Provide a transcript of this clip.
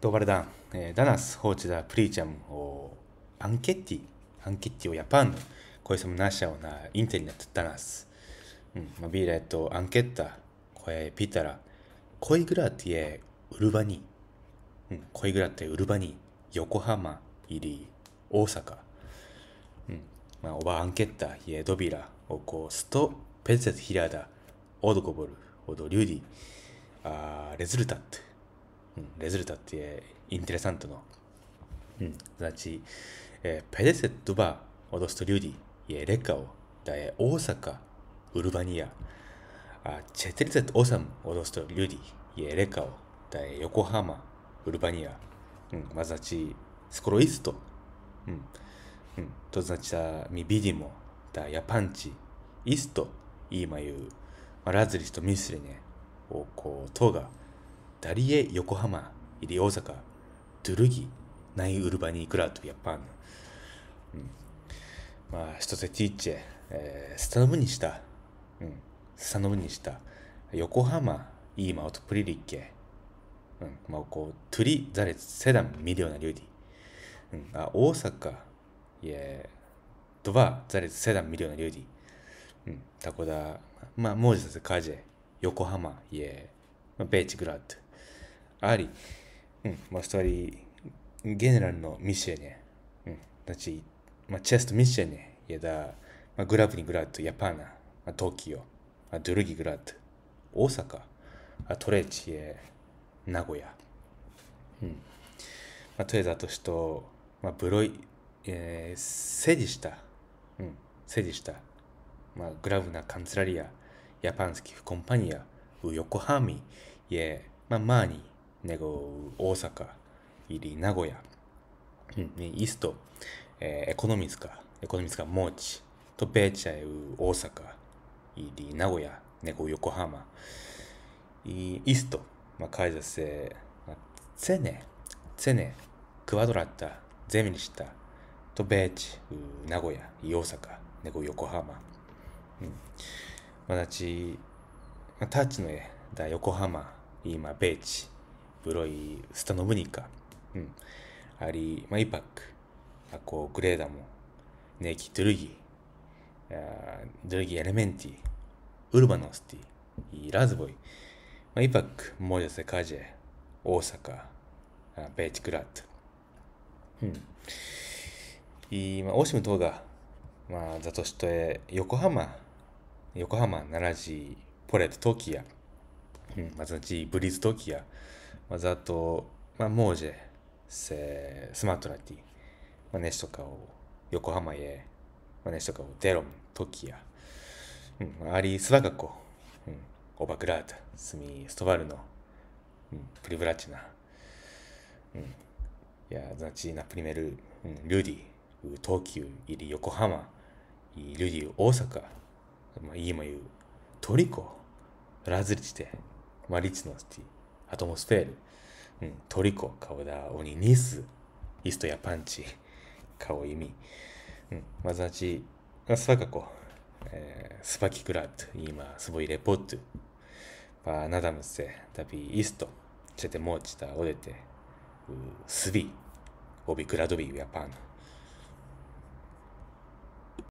ドバルダン、えー、ダナス、ホーチダ、プリーチャム、おアンケッティ、アンケッティをヤパンの、こいつもナシャオな、インテリットダナス。うん、まあ、ビーラとアンケッタ、こエピタラ、コイグラティエ、ウルバニー。うん、コイグラティエ、ウルバニー、横浜、リー。大阪。うん、まあ、オバアンケッタ、イエ、ドビラ、おこ、スト、ペェツ、ヒラダ、オドコボル、オドリューディ、あレズルタット。レズルタっていうインテレサントの、うん、すなち、えー、ペレセットバー、オドストリューディ、イエレカオ、ダエ、大阪、ウルバニア、あチェテリセットオサム、オドストリューディ、イエレカオ、ダエ、横浜、ウルバニア、うん、まずなち、スクロイスト、うん、うん、とずなちた、ミビディモ、ダイヤパンチ、イスト、イーマユー、まあ、ラズリスト、ミスリネ、をこう、トーガダリエ、横浜、イリ大阪ドゥルギ、ナイウルバニークラート、ヤッパン。うん。まあ、一つティーチェ、えー、スタノムにした、うん、スタノムにした、横浜、イーマオトプリリッケ、うん、まあ、こう、トゥリ、ザレツ、セダン、ミリオナ、リューディ。うん、あ、大阪、いえ、ドバ、ザレツ、セダン、ミリオナ、リューディ。うん、タコダ、まあ、モージサス、カジェ、横浜、イいえ、ベーチ、グラッド。あり、うん、まあ、一人、ゲネラルのミシェネ、うん、たち、まあ、チェストミシェネ、やだ、まあ、グラブにグラッド、ヤパーナ、まあ、東京、まあ、ドゥルギグラッド、大阪、あトレチエ、名古屋、うんまあ、トレザとしと、まあ、ブロイ、えー、セディした、うん、セディした、まあ、グラブなカンツラリア、ヤパンスキフコンパニア、ウヨコハミ、イまあ、マーニー、ね、こう大阪イリ名古屋、イスト、えエコノミスカエコノミスカモーチとペーチャイウ大阪入り名古屋、ね、こう横浜イイスト、まあ、カイザセ、まあ、ツェネツネクワドラッタゼミニシタとベーチ、名古屋、大阪、猫、横浜。うん。まだち、タッチの絵、だ、横浜、今、ベーチ、ブロイ、スタノブニカ、うん、アリ、マイパック、あこうグレーダモン、ネイキ、ドゥルギ、ドゥルギ、エレメンティ、ウルバノスティ、ラズボイ、マイパック、モジョセ、カジェ、大阪、ベーチクラット。うん。いまあ、オシムトが、まあ、ザトシトエ、横浜、横浜、ラジー、ポレット、トキヤ、うん、まずのち、ブリーズ、トキヤ、まあ、ざっと、まあ、モージェ、せスマートラティ、まあ、ネシとかを横浜へ、まあ、ネシとかをデロン、トキア、うん、アリー・スバカコ、うん、オバグラータ、スミ・ストバルノ、うん、プリブラチナ、うん、いや、ザチーナ・プリメル、うん、ルディ、東急、入り横浜、ルディ、大阪、まあ、いいも言う、トリコ、ラズリチテ、マリチノスティ、アトモスフェール、うん、トリコ、カオダ、オニ、ニス、イストやパンチ、カオイミ、うん、マザチ、スパカコ、えー、スパキクラット、今、スボイレポット、パーナダムセ、タビイスト、チェテモーチタ、オデテ、スビ、オビクラドビ、ヤパン。